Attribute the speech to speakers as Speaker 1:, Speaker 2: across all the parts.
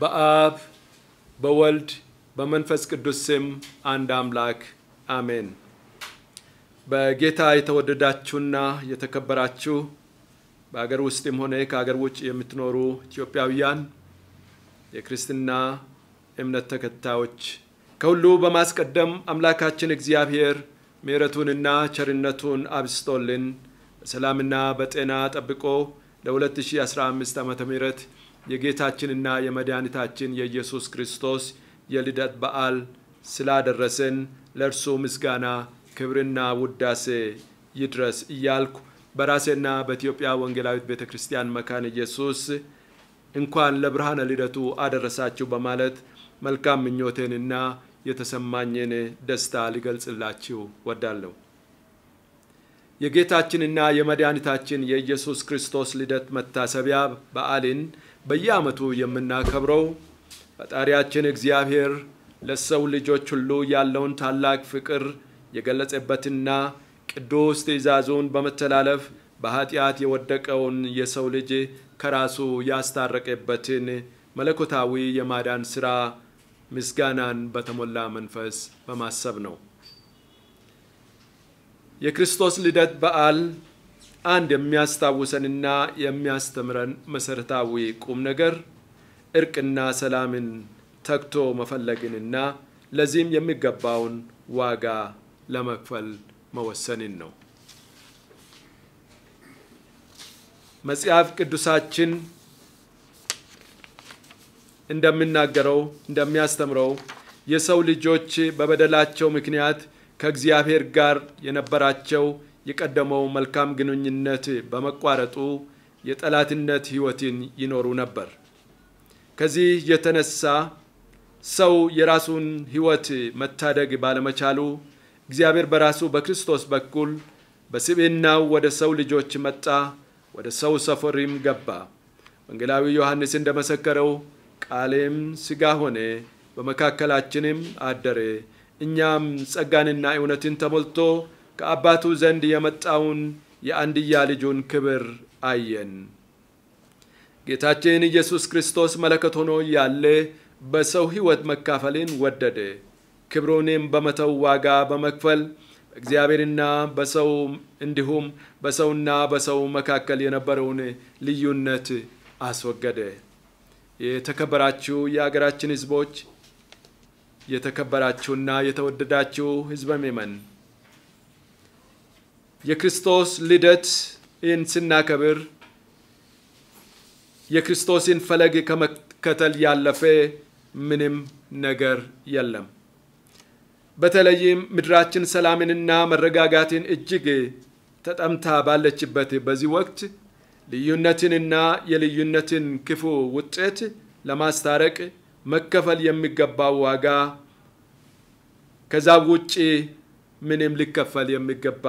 Speaker 1: በአብ በወልድ በመንፈስ ቅዱስ ስም አንድ አምላክ አሜን። በጌታ የተወደዳችሁና የተከበራችሁ በሀገር ውስጥም ሆነ ከሀገር ውጭ የምትኖሩ ኢትዮጵያውያን የክርስትና እምነት ተከታዮች ከሁሉ በማስቀደም አምላካችን እግዚአብሔር ምሕረቱንና ቸርነቱን አብስቶልን በሰላምና በጤና ጠብቆ ለ2015 ዓ ም የጌታችንና የመድኃኒታችን የኢየሱስ ክርስቶስ የልደት በዓል ስላደረሰን ለእርሱ ምስጋና ክብርና ውዳሴ ይድረስ እያልኩ በራሴና በኢትዮጵያ ወንጌላዊት ቤተ ክርስቲያን መካን ኢየሱስ እንኳን ለብርሃነ ልደቱ አደረሳችሁ በማለት መልካም ምኞቴንና የተሰማኝን ደስታ ሊገልጽላችሁ ወዳለሁ። የጌታችንና የመድኃኒታችን የኢየሱስ ክርስቶስ ልደት መታሰቢያ በዓልን በየዓመቱ የምናከብረው ፈጣሪያችን እግዚአብሔር ለሰው ልጆች ሁሉ ያለውን ታላቅ ፍቅር የገለጸበትና ቅዱስ ትእዛዙን በመተላለፍ በኃጢአት የወደቀውን የሰው ልጅ ከራሱ ያስታረቀበትን መለኮታዊ የማዳን ሥራ ምስጋናን በተሞላ መንፈስ በማሰብ ነው። የክርስቶስ ልደት በዓል አንድ የሚያስታውሰንና የሚያስተምረን መሰረታዊ ቁም ነገር እርቅና ሰላምን ተክቶ መፈለግንና ለዚህም የሚገባውን ዋጋ ለመክፈል መወሰንን ነው። መጽሐፍ ቅዱሳችን እንደሚናገረው እንደሚያስተምረው የሰው ልጆች በበደላቸው ምክንያት ከእግዚአብሔር ጋር የነበራቸው የቀደመው መልካም ግንኙነት በመቋረጡ የጠላትነት ህይወትን ይኖሩ ነበር። ከዚህ የተነሳ ሰው የራሱን ህይወት መታደግ ባለመቻሉ እግዚአብሔር በራሱ በክርስቶስ በኩል በስብዕናው ወደ ሰው ልጆች መጣ፣ ወደ ሰው ሰፈሪም ገባ። ወንጌላዊ ዮሐንስ እንደመሰከረው ቃሌም ስጋ ሆነ፣ በመካከላችንም አደረ፣ እኛም ጸጋንና እውነትን ተሞልቶ ከአባቱ ዘንድ የመጣውን የአንድያ ልጁን ክብር አየን። ጌታችን ኢየሱስ ክርስቶስ መለከት ሆኖ ያለ በሰው ሕይወት መካፈልን ወደደ። ክብሩንም በመተው ዋጋ በመክፈል እግዚአብሔርና በሰው እንዲሁም በሰውና በሰው መካከል የነበረውን ልዩነት አስወገደ። የተከበራችሁ የአገራችን ሕዝቦች የተከበራችሁና የተወደዳችሁ ሕዝበ ምእመናን የክርስቶስ ልደት ይህን ስናከብር የክርስቶስን ፈለግ ከመከተል ያለፈ ምንም ነገር የለም። በተለይም ምድራችን ሰላምንና መረጋጋትን እጅግ ተጠምታ ባለችበት በዚህ ወቅት ልዩነትንና የልዩነትን ክፉ ውጤት ለማስታረቅ መከፈል የሚገባው ዋጋ ከዛ ውጭ ምንም ሊከፈል የሚገባ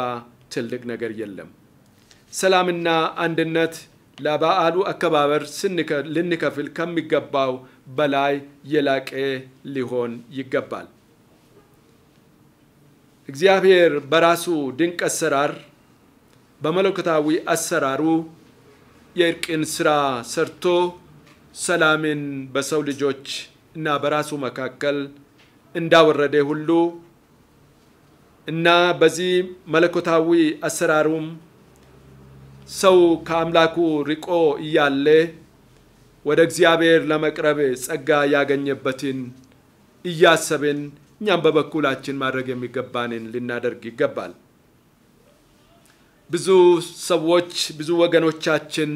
Speaker 1: ትልቅ ነገር የለም። ሰላምና አንድነት ለበዓሉ አከባበር ልንከፍል ከሚገባው በላይ የላቀ ሊሆን ይገባል። እግዚአብሔር በራሱ ድንቅ አሰራር በመለኮታዊ አሰራሩ የእርቅን ስራ ሰርቶ ሰላምን በሰው ልጆች እና በራሱ መካከል እንዳወረደ ሁሉ እና በዚህ መለኮታዊ አሰራሩም ሰው ከአምላኩ ርቆ እያለ ወደ እግዚአብሔር ለመቅረብ ጸጋ ያገኘበትን እያሰብን እኛም በበኩላችን ማድረግ የሚገባንን ልናደርግ ይገባል። ብዙ ሰዎች ብዙ ወገኖቻችን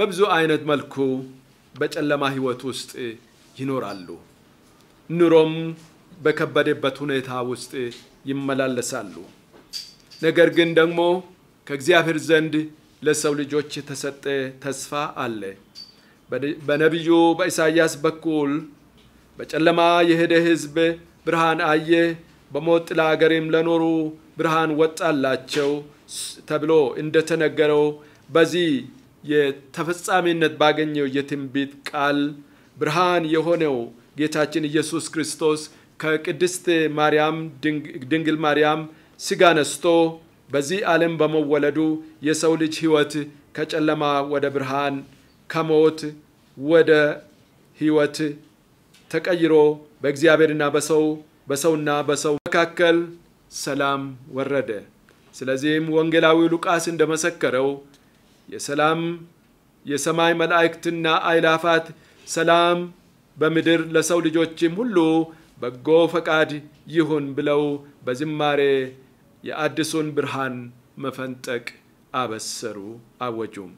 Speaker 1: በብዙ አይነት መልኩ በጨለማ ህይወት ውስጥ ይኖራሉ። ኑሮም በከበደበት ሁኔታ ውስጥ ይመላለሳሉ። ነገር ግን ደግሞ ከእግዚአብሔር ዘንድ ለሰው ልጆች የተሰጠ ተስፋ አለ። በነቢዩ በኢሳይያስ በኩል በጨለማ የሄደ ሕዝብ ብርሃን አየ፣ በሞት ጥላ አገርም ለኖሩ ብርሃን ወጣላቸው ተብሎ እንደተነገረው በዚህ የተፈጻሚነት ባገኘው የትንቢት ቃል ብርሃን የሆነው ጌታችን ኢየሱስ ክርስቶስ ከቅድስት ማርያም ድንግል ማርያም ስጋ ነስቶ በዚህ ዓለም በመወለዱ የሰው ልጅ ህይወት ከጨለማ ወደ ብርሃን ከሞት ወደ ህይወት ተቀይሮ በእግዚአብሔርና በሰው በሰውና በሰው መካከል ሰላም ወረደ። ስለዚህም ወንጌላዊ ሉቃስ እንደመሰከረው የሰላም የሰማይ መላእክትና አይላፋት ሰላም በምድር ለሰው ልጆችም ሁሉ በጎ ፈቃድ ይሁን ብለው በዝማሬ የአዲሱን ብርሃን መፈንጠቅ አበሰሩ፣ አወጁም።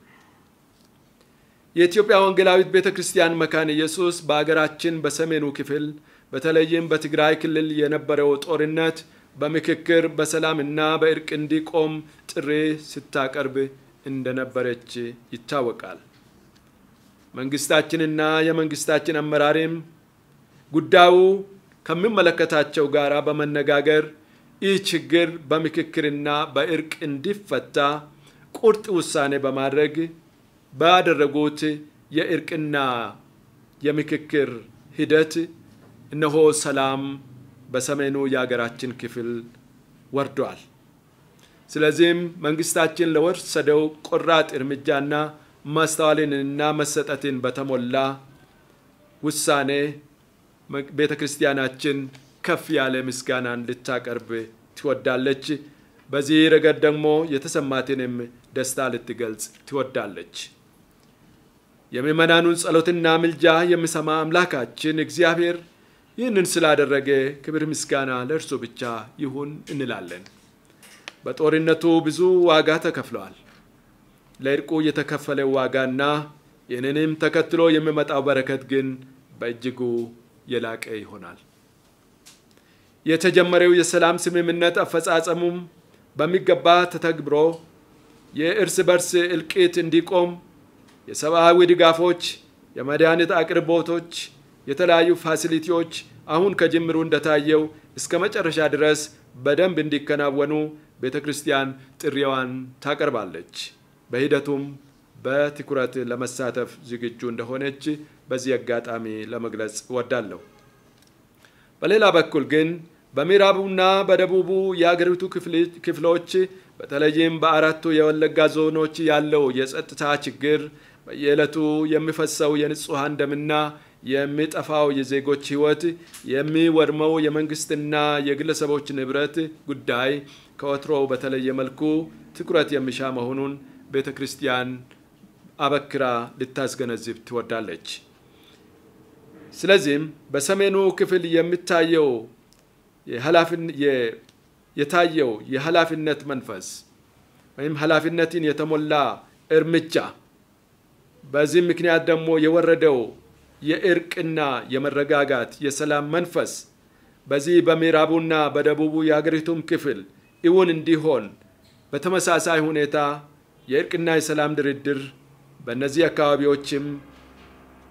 Speaker 1: የኢትዮጵያ ወንጌላዊት ቤተ ክርስቲያን መካነ ኢየሱስ በአገራችን በሰሜኑ ክፍል በተለይም በትግራይ ክልል የነበረው ጦርነት በምክክር በሰላምና በእርቅ እንዲቆም ጥሪ ስታቀርብ እንደነበረች ይታወቃል። መንግስታችንና የመንግስታችን አመራሪም ጉዳዩ ከሚመለከታቸው ጋር በመነጋገር ይህ ችግር በምክክርና በእርቅ እንዲፈታ ቁርጥ ውሳኔ በማድረግ ባደረጉት የእርቅና የምክክር ሂደት እነሆ ሰላም በሰሜኑ የሀገራችን ክፍል ወርዷል። ስለዚህም መንግስታችን ለወሰደው ቆራጥ እርምጃና ማስተዋልንና መሰጠትን በተሞላ ውሳኔ ቤተ ክርስቲያናችን ከፍ ያለ ምስጋናን ልታቀርብ ትወዳለች። በዚህ ረገድ ደግሞ የተሰማትንም ደስታ ልትገልጽ ትወዳለች። የምእመናኑን ጸሎትና ምልጃ የሚሰማ አምላካችን እግዚአብሔር ይህንን ስላደረገ ክብር ምስጋና ለእርሱ ብቻ ይሁን እንላለን። በጦርነቱ ብዙ ዋጋ ተከፍለዋል። ለእርቁ የተከፈለ ዋጋና ይህንንም ተከትሎ የሚመጣው በረከት ግን በእጅጉ የላቀ ይሆናል። የተጀመረው የሰላም ስምምነት አፈጻጸሙም በሚገባ ተተግብሮ የእርስ በርስ እልቂት እንዲቆም የሰብአዊ ድጋፎች፣ የመድኃኒት አቅርቦቶች፣ የተለያዩ ፋሲሊቲዎች አሁን ከጅምሩ እንደታየው እስከ መጨረሻ ድረስ በደንብ እንዲከናወኑ ቤተ ክርስቲያን ጥሪዋን ታቀርባለች። በሂደቱም በትኩረት ለመሳተፍ ዝግጁ እንደሆነች በዚህ አጋጣሚ ለመግለጽ እወዳለሁ። በሌላ በኩል ግን በምዕራቡና በደቡቡ የአገሪቱ ክፍሎች በተለይም በአራቱ የወለጋ ዞኖች ያለው የጸጥታ ችግር በየዕለቱ የሚፈሰው የንጹሐን ደምና የሚጠፋው የዜጎች ሕይወት የሚወድመው የመንግስትና የግለሰቦች ንብረት ጉዳይ ከወትሮው በተለየ መልኩ ትኩረት የሚሻ መሆኑን ቤተ ክርስቲያን አበክራ ልታስገነዝብ ትወዳለች። ስለዚህም በሰሜኑ ክፍል የሚታየው የታየው የኃላፊነት መንፈስ ወይም ኃላፊነትን የተሞላ እርምጃ በዚህ ምክንያት ደግሞ የወረደው የእርቅና የመረጋጋት የሰላም መንፈስ በዚህ በምዕራቡና በደቡቡ የአገሪቱም ክፍል እውን እንዲሆን በተመሳሳይ ሁኔታ የእርቅና የሰላም ድርድር በእነዚህ አካባቢዎችም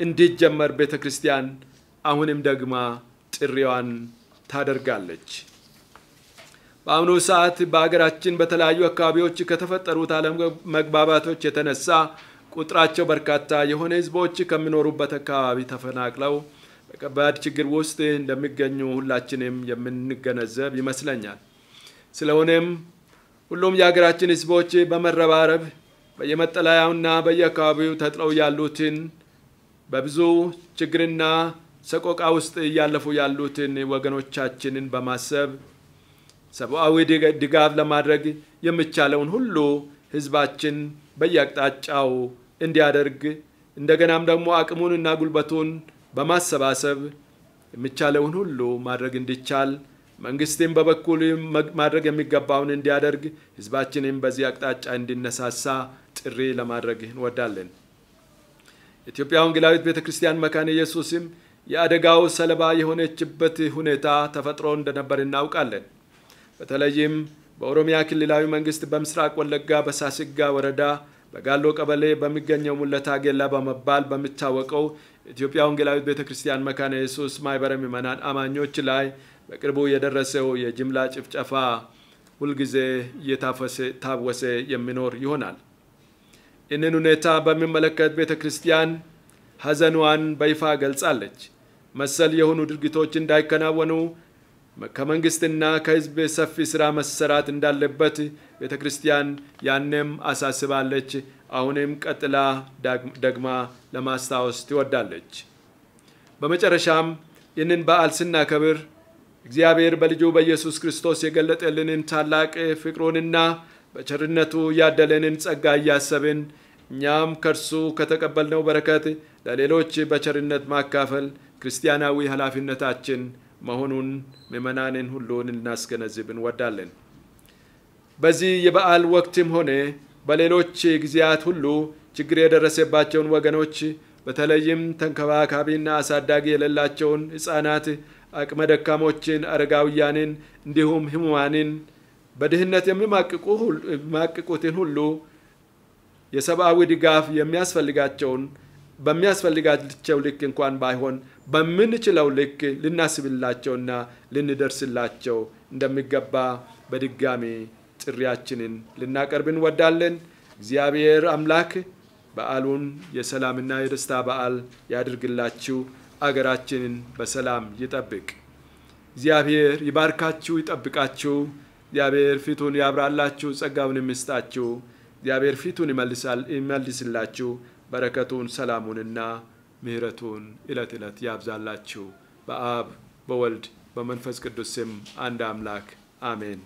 Speaker 1: እንዲጀመር ቤተ ክርስቲያን አሁንም ደግማ ጥሪዋን ታደርጋለች። በአሁኑ ሰዓት በሀገራችን በተለያዩ አካባቢዎች ከተፈጠሩት አለመግባባቶች የተነሳ ቁጥራቸው በርካታ የሆነ ህዝቦች ከሚኖሩበት አካባቢ ተፈናቅለው በከባድ ችግር ውስጥ እንደሚገኙ ሁላችንም የምንገነዘብ ይመስለኛል። ስለሆነም ሁሉም የሀገራችን ህዝቦች በመረባረብ በየመጠለያውና በየአካባቢው ተጥለው ያሉትን በብዙ ችግርና ሰቆቃ ውስጥ እያለፉ ያሉትን ወገኖቻችንን በማሰብ ሰብአዊ ድጋፍ ለማድረግ የሚቻለውን ሁሉ ህዝባችን በየአቅጣጫው እንዲያደርግ እንደገናም ደግሞ አቅሙንና ጉልበቱን በማሰባሰብ የሚቻለውን ሁሉ ማድረግ እንዲቻል መንግስትም በበኩል ማድረግ የሚገባውን እንዲያደርግ ህዝባችንም በዚህ አቅጣጫ እንዲነሳሳ ጥሪ ለማድረግ እንወዳለን። ኢትዮጵያ ወንጌላዊት ቤተ ክርስቲያን መካነ ኢየሱስም የአደጋው ሰለባ የሆነችበት ሁኔታ ተፈጥሮ እንደነበር እናውቃለን። በተለይም በኦሮሚያ ክልላዊ መንግስት በምስራቅ ወለጋ በሳስጋ ወረዳ በጋሎ ቀበሌ በሚገኘው ሙለታ ጌላ በመባል በሚታወቀው ኢትዮጵያ ወንጌላዊት ቤተ ክርስቲያን መካነ ኢየሱስ ማኅበረ ምዕመናን አማኞች ላይ በቅርቡ የደረሰው የጅምላ ጭፍጨፋ ሁልጊዜ እየታወሰ የሚኖር ይሆናል። ይህንን ሁኔታ በሚመለከት ቤተ ክርስቲያን ሐዘኗን በይፋ ገልጻለች። መሰል የሆኑ ድርጊቶች እንዳይከናወኑ ከመንግስትና ከህዝብ ሰፊ ስራ መሰራት እንዳለበት ቤተ ክርስቲያን ያንም አሳስባለች። አሁንም ቀጥላ ደግማ ለማስታወስ ትወዳለች። በመጨረሻም ይህንን በዓል ስናከብር እግዚአብሔር በልጁ በኢየሱስ ክርስቶስ የገለጠልንን ታላቅ ፍቅሩንና በቸርነቱ ያደለንን ጸጋ እያሰብን እኛም ከእርሱ ከተቀበልነው በረከት ለሌሎች በቸርነት ማካፈል ክርስቲያናዊ ኃላፊነታችን መሆኑን ምእመናንን ሁሉን እናስገነዝብ እንወዳለን። በዚህ የበዓል ወቅትም ሆነ በሌሎች ጊዜያት ሁሉ ችግር የደረሰባቸውን ወገኖች በተለይም ተንከባካቢና አሳዳጊ የሌላቸውን ሕፃናት፣ አቅመ ደካሞችን፣ አረጋውያንን እንዲሁም ህሙማንን። በድህነት የሚማቅቁትን ሁሉ የሰብአዊ ድጋፍ የሚያስፈልጋቸውን በሚያስፈልጋቸው ልክ እንኳን ባይሆን በምንችለው ልክ ልናስብላቸውና ልንደርስላቸው እንደሚገባ በድጋሜ ጥሪያችንን ልናቀርብ እንወዳለን። እግዚአብሔር አምላክ በዓሉን የሰላምና የደስታ በዓል ያድርግላችሁ። አገራችንን በሰላም ይጠብቅ። እግዚአብሔር ይባርካችሁ፣ ይጠብቃችሁ። እግዚአብሔር ፊቱን ያብራላችሁ፣ ጸጋውን የሚስጣችሁ እግዚአብሔር ፊቱን ይመልስላችሁ፣ በረከቱን ሰላሙንና ምሕረቱን እለት እለት ያብዛላችሁ። በአብ በወልድ በመንፈስ ቅዱስ ስም አንድ አምላክ አሜን።